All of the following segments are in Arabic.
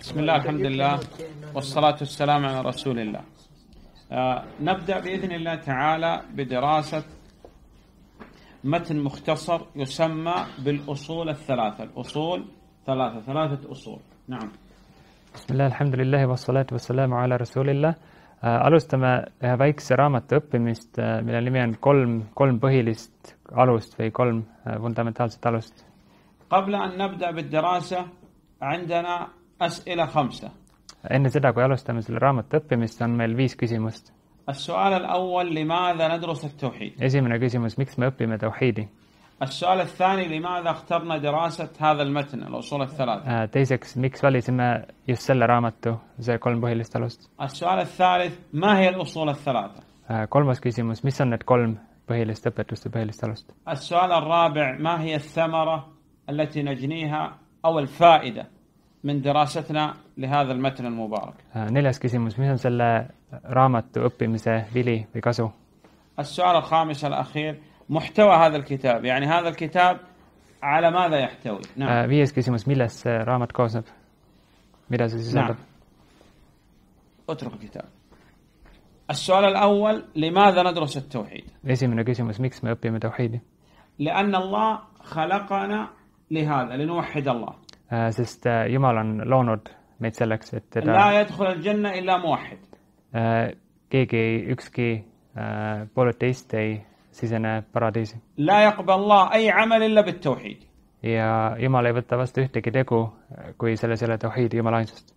بسم الله الحمد لله والصلاة والسلام على رسول الله آه، نبدأ بإذن الله تعالى بدراسة متن مختصر يسمى بالأصول الثلاثة الأصول ثلاثة ثلاثة أصول نعم بسم الله الحمد لله والصلاة على رسول الله alustame ühe väikse raamatu õppimist, mille nimi on kolm, kolm põhilist alust või kolm fundamentaalset alust. قبل أن نبدأ بالدراسة عندنا أسئلة خمسة enne seda, kui alustame selle raamatu õppimist, on meil viis küsimust. السؤال الأول لماذا ندرس التوحيد؟ esimene küsimus, miks me õpime tauhiidi? السؤال الثاني لماذا اخترنا دراسة هذا المتن الأصول الثلاثة؟ teiseks, miks valisime just selle raamatu, see kolm põhilist alust? السؤال الثالث ما هي الأصول الثلاثة؟ kolmas küsimus, mis on need kolm põhilist õpetuste põhilist alust? السؤال الرابع ما هي الثمرة التي نجنيها او الفائده من دراستنا لهذا المتن المبارك. آه، نيلاس كيسيموس مين سلا رامت اوبي مسا فيلي بيكاسو. السؤال الخامس الاخير محتوى هذا الكتاب يعني هذا الكتاب على ماذا يحتوي؟ نعم. آه، فيس كيسيموس ميلاس آه، رامت كوسب. ميلاس نعم. اترك الكتاب. السؤال الاول لماذا ندرس التوحيد؟ لان الله خلقنا لهذا لنوحد الله äh, sest äh, Jumal on loonud meid selleks, et teda äh, keegi, ükski polüteist ei sisene paradiisi. ja Jumal ei võta vastu ühtegi tegu, kui selles ei ole tauhiidi Jumala ainsust.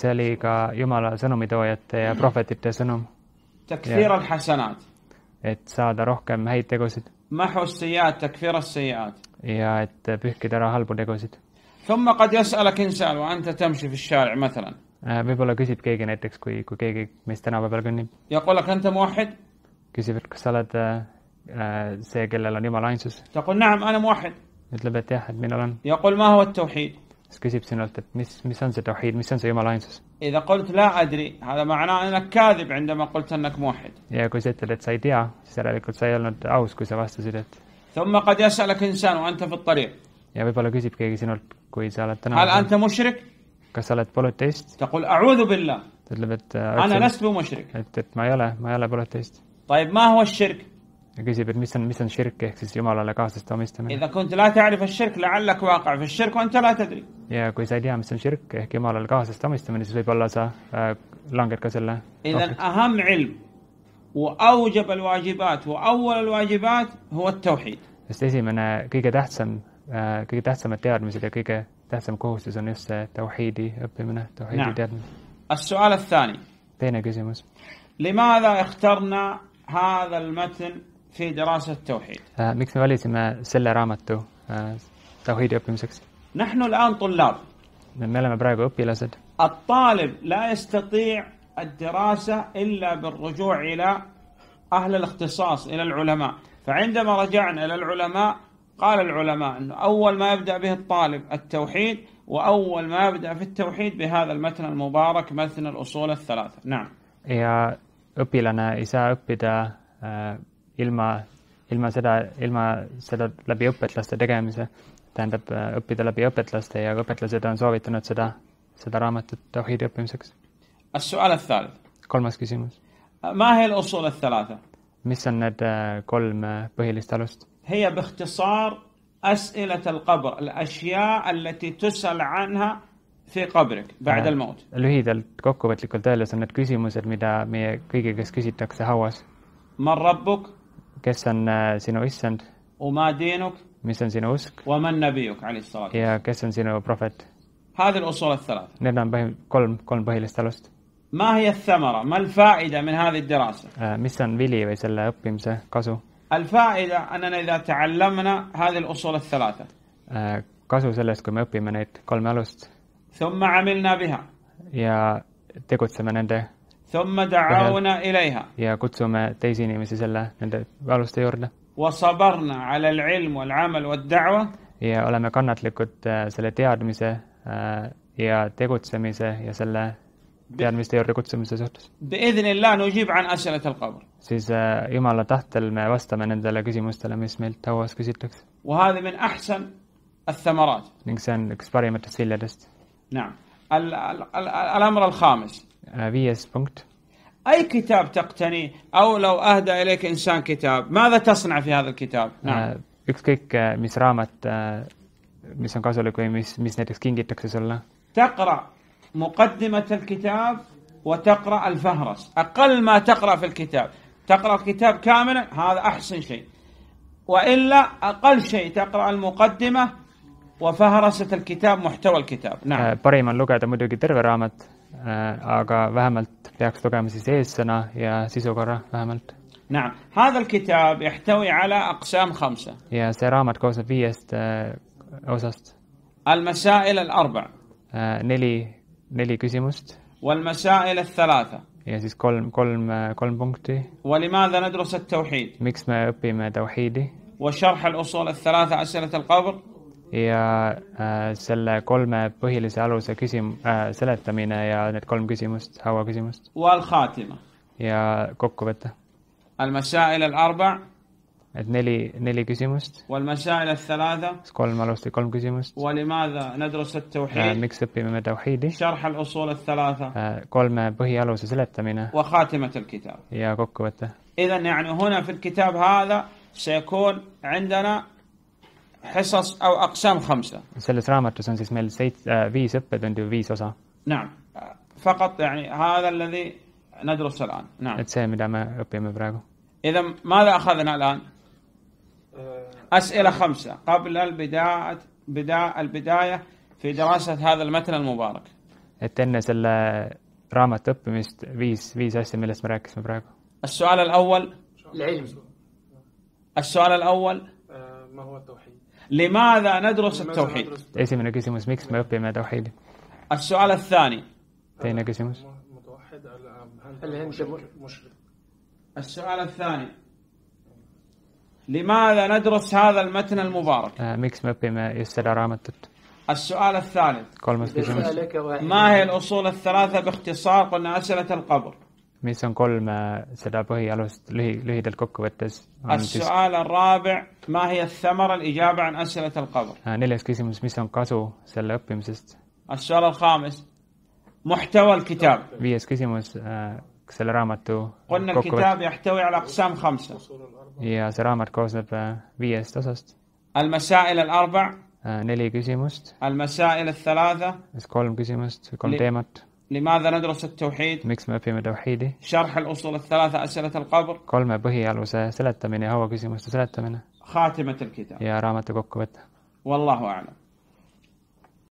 see oli ka Jumala sõnumitoojate ja prohvetite sõnum. et saada rohkem häid tegusid محو السيئات تكفير السيئات يا تبيه كده راه هالبو دقوزيت ثم قد يسألك إنسان وأنت تمشي في الشارع مثلا آه، بيبولا كسيت كيك نتكس كوي كو كيك مستنا بيبولا كنيم يقول لك أنت موحد كسيت كسالة آه، آه، سيقل لنيما لانسوس تقول نعم أنا موحد مثل بتاحد من الان يقول ما هو التوحيد بس كسب سنولت مس مس انسى التوحيد يوم الاينسس اذا قلت لا ادري هذا معناه انك كاذب عندما قلت انك موحد يا كوزيت ليتس ايديا سير عليك سير اوس كوزا باست زيدت ثم قد يسالك انسان وانت في الطريق يا بيبا لو كسب كي سنولت كويس هل انت مشرك؟ كسلت بولوتيست تقول اعوذ بالله انا لست بمشرك ما يلا ما يلا بولوتيست طيب ما هو الشرك؟ قصدي مثلا مثلا شركه اكسس يوم الله لكاس اذا كنت لا تعرف الشرك لعلك واقع في الشرك وانت لا تدري يا كويس ايديا مثلا شركه يوم الله لكاس استوميستا من سوي بلاسا لانجر كسلا اذا اهم علم واوجب الواجبات واول الواجبات هو التوحيد استاذي من كيك تحسم كيك تحسم التيار مثل كيك تحسم كوست اذا نفسه توحيدي ابي منه توحيدي نعم. السؤال الثاني لماذا اخترنا هذا المتن في دراسة التوحيد آه، ميك ثماليتما سلا رامتو آه، توحيد أوبيم مسكس نحن الآن طلاب me oleme praegu õpilased الطالب لا يستطيع الدراسة إلا بالرجوع إلى أهل الاختصاص إلى العلماء فعندما رجعنا إلى العلماء قال العلماء أنه أول ما يبدأ به الطالب التوحيد وأول ما يبدأ في التوحيد بهذا المتن المبارك متن الأصول الثلاثة نعم يا أبي لنا إذا أبدا آه، ilma, ilma seda, ilma seda läbi õpetlaste tegemise, tähendab äh, õppida läbi õpetlaste ja õpetlased on soovitanud seda, seda raamatut tawhiidi õppimiseks. kolmas küsimus. mis on need äh, kolm äh, põhilist alust? أسئلة القبر الأشياء التي تسأل عنها في قبرك بعد الموت lühidalt kokkuvõtlikult öeldes on need küsimused mida meie kõigi käest küsitakse hauas من ربك kes on äh, sinu issand? mis on sinu usk? ja kes on sinu prohvet? Need on põhi-, kolm, kolm põhilist alust. Äh, mis on vili või selle õppimise kasu? Äh, kasu sellest, kui me õpime neid kolme alust. ja tegutseme nende ثم دعونا إليها ja kutsume teisi inimesi selle nende valuste juurde وصبرنا على العلم والعمل والدعوة ja oleme kannatlikud selle teadmise ja tegutsemise ja selle teadmiste juurde kutsumise suhtes. siis Jumala tahtel me vastame nendele küsimustele, mis meilt hauas küsitakse. ning see on üks parimatest viljadest. الأمر الخامس أي كتاب تقتني أو لو أهدى إليك إنسان كتاب ماذا تصنع في هذا الكتاب؟ نعم. آه، آه، آه، تقرأ مقدمة الكتاب وتقرأ الفهرس أقل ما تقرأ في الكتاب تقرأ الكتاب كاملا هذا أحسن شيء وإلا أقل شيء تقرأ المقدمة وفهرسة الكتاب محتوى الكتاب نعم parim on lugeda muidugi terve raamat aga vähemalt peaks lugema siis eessõna ja sisukorra vähemalt نعم هذا الكتاب يحتوي على أقسام خمسة ja see raamat koosneb viiest osast المسائل الأربع neli neli küsimust والمسائل الثلاثة ja siis kolm kolm kolm punkti ولماذا ندرس التوحيد miks me õpime tauhiidi وشرح الأصول الثلاثة أسئلة القبر ja selle kolme põhilise aluse küsim- äh,, seletamine ja need kolm küsimust, hauaküsimust. ja kokkuvõte. et neli, neli küsimust. kolm alust või kolm küsimust. Äh, miks õpime me tauhiidi Äh, kolme põhialuse seletamine. ja kokkuvõte. إذا يعني هنا في الكتاب هذا سيكون عندنا حصص أو أقسام خمسة سلس raamatus on siis meil seit- äh, viis õppetundi või viis osa نعم فقط يعني هذا الذي ندرسه الآن نعم et see mida me õpime praegu إذا ماذا أخذنا الآن آه. أسئلة خمسة قبل البداية بدا البداية في دراسة هذا المتن المبارك et enne selle raamatu õppimist فيس viis asja millest me rääkisime praegu السؤال الأول العلم السؤال الأول آه، ما هو التوحيد لماذا ندرس التوحيد؟ اسم نجسيموس ميكس ما me توحيد. السؤال الثاني. متوحد مشرك؟ السؤال الثاني. لماذا ندرس هذا المتن المبارك؟ آه، ميكس ما بما يستدعى السؤال الثالث ما هي الأصول الثلاثة باختصار قلنا أسئلة القبر mis on kolm äh, seda põhialust lühi, lühidalt kokku võttes? Äh, neljas küsimus, mis on kasu selle õppimisest? viies küsimus äh,, selle raamatu ja see raamat koosneb äh, viiest osast. neli küsimust. kolm küsimust, kolm teemat لماذا ندرس التوحيد؟ ميكس في التوحيد شرح الأصول الثلاثة أسئلة القبر كل ما بهي على سلتمني هو كسي سلتمنه خاتمة الكتاب يا رامة كوكبت والله أعلم